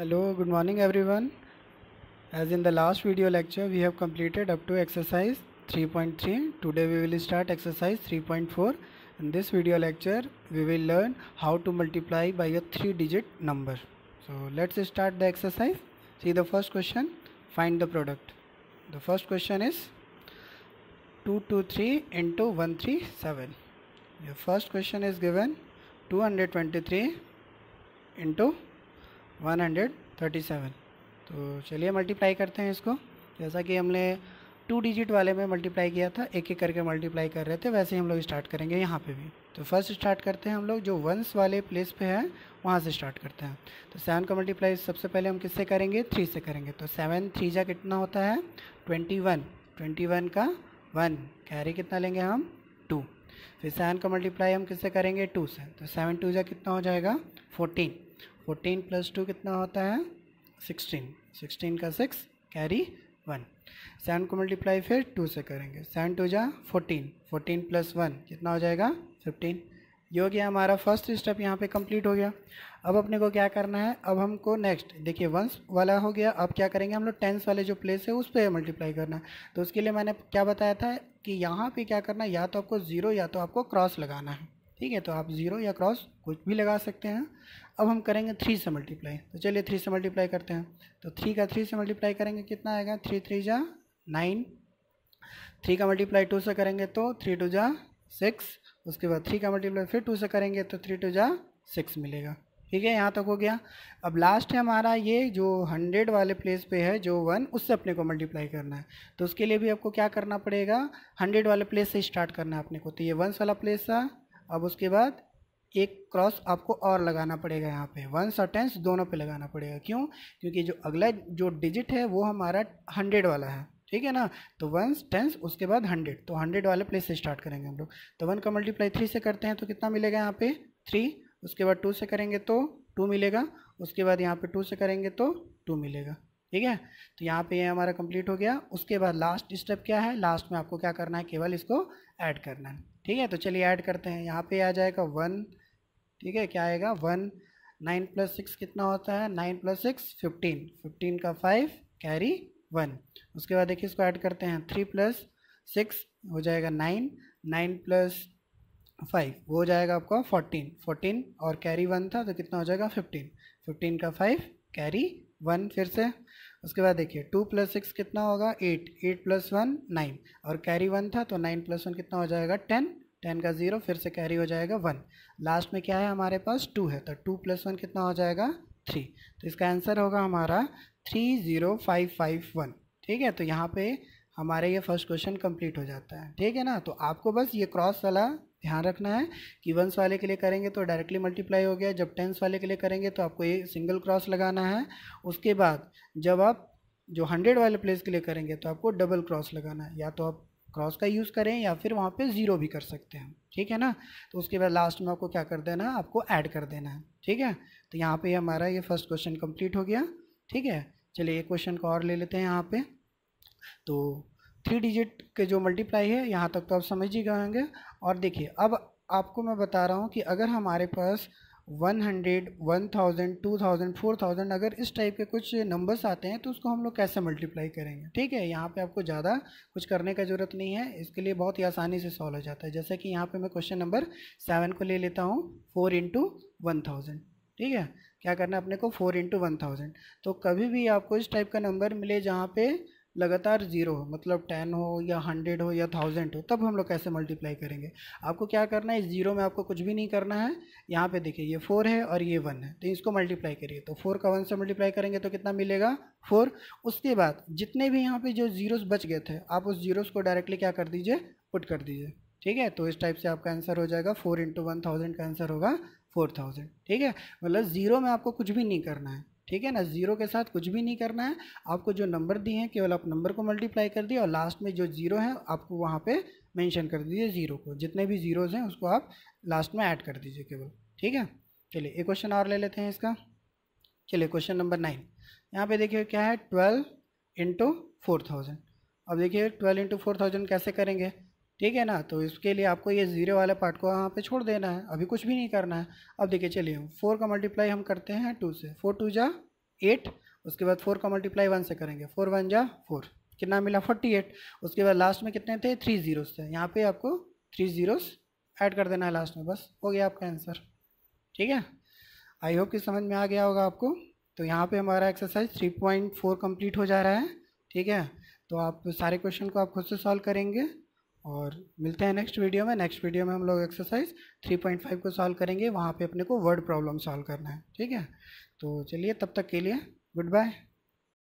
Hello, good morning everyone. As in the last video lecture, we have completed up to exercise 3.3. Today we will start exercise 3.4. In this video lecture, we will learn how to multiply by a three digit number. So let's start the exercise. See the first question, find the product. The first question is 223 into 137. Your first question is given 223 into one hundred thirty seven तो चलिए multiply करते हैं इसको जैसा कि हमने two digit वाले में मल्टीप्लाई किया था एक एक करके मल्टीप्लाई कर रहे थे वैसे ही हम लोग स्टार्ट करेंगे यहाँ पे भी तो फर्स्ट स्टार्ट करते हैं हम लोग जो वंस वाले प्लेस पे है वहाँ से स्टार्ट करते हैं तो सेवन का मल्टीप्लाई सबसे पहले हम किससे करेंगे थ्री से करेंगे तो सेवन थ्री जा कितना होता है ट्वेंटी वन ट्वेंटी वन का वन कैरी कितना लेंगे हम टू फिर सेवन का मल्टीप्लाई हम किससे करेंगे टू से तो सेवन टू जा कितना हो जाएगा फोर्टीन फोर्टीन प्लस टू कितना होता है सिक्सटीन सिक्सटीन का सिक्स कैरी वन सेवन को मल्टीप्लाई फिर टू से करेंगे सेवन टू जा फोर्टीन फोर्टीन प्लस वन कितना हो जाएगा फिफ्टीन ये हो गया हमारा फर्स्ट स्टेप यहाँ पे कंप्लीट हो गया अब अपने को क्या करना है अब हमको नेक्स्ट देखिए वंस वाला हो गया अब क्या करेंगे हम लोग टेंस वाले जो प्लेस है उस पर मल्टीप्लाई करना है तो उसके लिए मैंने क्या बताया था कि यहाँ पे क्या करना है या तो आपको ज़ीरो या तो आपको क्रॉस लगाना है ठीक है तो आप ज़ीरो या क्रॉस कुछ भी लगा सकते हैं अब हम करेंगे थ्री से मल्टीप्लाई तो चलिए थ्री से मल्टीप्लाई करते हैं तो थ्री का थ्री से मल्टीप्लाई करेंगे कितना आएगा थ्री थ्री जा नाइन थ्री का मल्टीप्लाई टू से करेंगे तो थ्री टू जा सिक्स उसके बाद थ्री का मल्टीप्लाई फिर टू से करेंगे तो थ्री टू जा सिक्स मिलेगा ठीक है यहाँ तक हो गया अब लास्ट है हमारा ये जो हंड्रेड वाले प्लेस पे है जो वन उससे अपने को मल्टीप्लाई करना है तो उसके लिए भी आपको क्या करना पड़ेगा हंड्रेड वाले प्लेस से स्टार्ट करना है अपने को तो ये वंस वाला प्लेस था अब उसके बाद एक क्रॉस आपको और लगाना पड़ेगा यहाँ पे वन सटेंस दोनों पे लगाना पड़ेगा क्यों क्योंकि जो अगला जो डिजिट है वो हमारा हंड्रेड वाला है ठीक है ना तो वन टेंस उसके बाद हंड्रेड तो हंड्रेड वाले प्लेस से स्टार्ट करेंगे हम लोग तो वन का मल्टीप्लाई थ्री से करते हैं तो कितना मिलेगा यहाँ पे थ्री उसके बाद टू से करेंगे तो टू मिलेगा उसके बाद यहाँ पे टू से करेंगे तो टू मिलेगा ठीक है तो यहाँ पे ये यह हमारा कंप्लीट हो गया उसके बाद लास्ट स्टेप क्या है लास्ट में आपको क्या करना है केवल इसको ऐड करना है ठीक है तो चलिए ऐड करते हैं यहाँ पे आ जाएगा वन ठीक है क्या आएगा वन नाइन प्लस सिक्स कितना होता है nine plus six fifteen fifteen का फाइव कैरी वन उसके बाद देखिए इसको ऐड करते हैं थ्री प्लस सिक्स हो जाएगा नाइन नाइन प्लस फाइव वो हो जाएगा आपका फोर्टीन फोर्टीन और कैरी वन था तो कितना हो जाएगा फिफ्टीन फिफ्टीन का फाइव कैरी वन फिर से उसके बाद देखिए टू प्लस सिक्स कितना होगा eight eight plus one nine और कैरी वन था तो नाइन प्लस वन कितना हो जाएगा टेन टेन का ज़ीरो फिर से कैरी हो जाएगा वन लास्ट में क्या है हमारे पास टू है तो टू प्लस वन कितना हो जाएगा थ्री तो इसका आंसर होगा हमारा three zero five five one ठीक है तो यहाँ पे हमारा ये फर्स्ट क्वेश्चन कंप्लीट हो जाता है ठीक है ना तो आपको बस ये क्रॉस वाला ध्यान रखना है कि वंस वाले के लिए करेंगे तो डायरेक्टली मल्टीप्लाई हो गया जब टेंस वाले के लिए करेंगे तो आपको ये सिंगल क्रॉस लगाना है उसके बाद जब आप जो हंड्रेड वाले प्लेस के लिए करेंगे तो आपको डबल क्रॉस लगाना है या तो आप क्रॉस का यूज़ करें या फिर वहाँ पे ज़ीरो भी कर सकते हैं ठीक है ना तो उसके बाद लास्ट में आपको क्या कर देना है आपको ऐड कर देना है ठीक है तो यहाँ पे हमारा ये फर्स्ट क्वेश्चन कंप्लीट हो गया ठीक है चलिए एक क्वेश्चन को और ले लेते हैं यहाँ पर तो थ्री डिजिट के जो मल्टीप्लाई है यहाँ तक तो आप समझ ही गए होंगे और देखिए अब आपको मैं बता रहा हूँ कि अगर हमारे पास one hundred one thousand two thousand four thousand अगर इस टाइप के कुछ नंबर्स आते हैं तो उसको हम लोग कैसे मल्टीप्लाई करेंगे ठीक है यहाँ पे आपको ज़्यादा कुछ करने का ज़रूरत नहीं है इसके लिए बहुत ही आसानी से सॉल्व हो जाता है जैसे कि यहाँ पे मैं क्वेश्चन नंबर सेवन को ले लेता हूँ फोर इंटू वन थाउजेंड ठीक है क्या करना है अपने को फोर इंटू वन थाउजेंड तो कभी भी आपको इस टाइप का नंबर मिले जहाँ पर लगातार ज़ीरो हो मतलब टेन हो या हंड्रेड हो या थाउजेंड हो तब हम लोग कैसे मल्टीप्लाई करेंगे आपको क्या करना है ज़ीरो में आपको कुछ भी नहीं करना है यहाँ पे देखिए ये फोर है और ये वन है तो इसको मल्टीप्लाई करिए तो फोर का वन से मल्टीप्लाई करेंगे तो कितना मिलेगा फोर उसके बाद जितने भी यहाँ पर जो ज़ीरोज़ बच गए थे आप उस ज़ीरोज़ को डायरेक्टली क्या कर दीजिए पुट कर दीजिए ठीक है तो इस टाइप से आपका आंसर हो जाएगा फोर इंटू वन थाउजेंड का आंसर होगा फोर थाउजेंड ठीक है मतलब ज़ीरो में आपको कुछ भी नहीं करना है ठीक है ना ज़ीरो के साथ कुछ भी नहीं करना है आपको जो नंबर दिए हैं केवल आप नंबर को मल्टीप्लाई कर दिए और लास्ट में जो ज़ीरो है आपको वहाँ पे मेंशन कर दीजिए ज़ीरो को जितने भी ज़ीरोज़ हैं उसको आप लास्ट में ऐड कर दीजिए केवल ठीक है चलिए एक क्वेश्चन और ले लेते हैं इसका चलिए क्वेश्चन नंबर नाइन यहाँ पे देखिए क्या है ट्वेल्व इंटू फोर थाउजेंड अब देखिए ट्वेल्व इंटू फोर थाउजेंड कैसे करेंगे ठीक है ना तो इसके लिए आपको ये ज़ीरो वाले पार्ट को यहाँ पे छोड़ देना है अभी कुछ भी नहीं करना है अब देखिए चलिए फोर का मल्टीप्लाई हम करते हैं टू से फोर टू जा एट उसके बाद फोर का मल्टीप्लाई वन से करेंगे फोर वन जा फोर कितना मिला फोर्टी एट उसके बाद लास्ट में कितने थे थ्री जीरोस थे यहाँ पे आपको थ्री जीरोस ऐड कर देना है लास्ट में बस हो गया आपका आंसर ठीक है आई होप कि समझ में आ गया होगा आपको तो यहाँ पे हमारा exercise three point four complete हो जा रहा है ठीक है तो आप सारे क्वेश्चन को आप खुद से सॉल्व करेंगे और मिलते हैं नेक्स्ट वीडियो में नेक्स्ट वीडियो में हम लोग एक्सरसाइज 3.5 को सॉल्व करेंगे वहाँ पे अपने को वर्ड प्रॉब्लम सॉल्व करना है ठीक है तो चलिए तब तक के लिए गुड बाय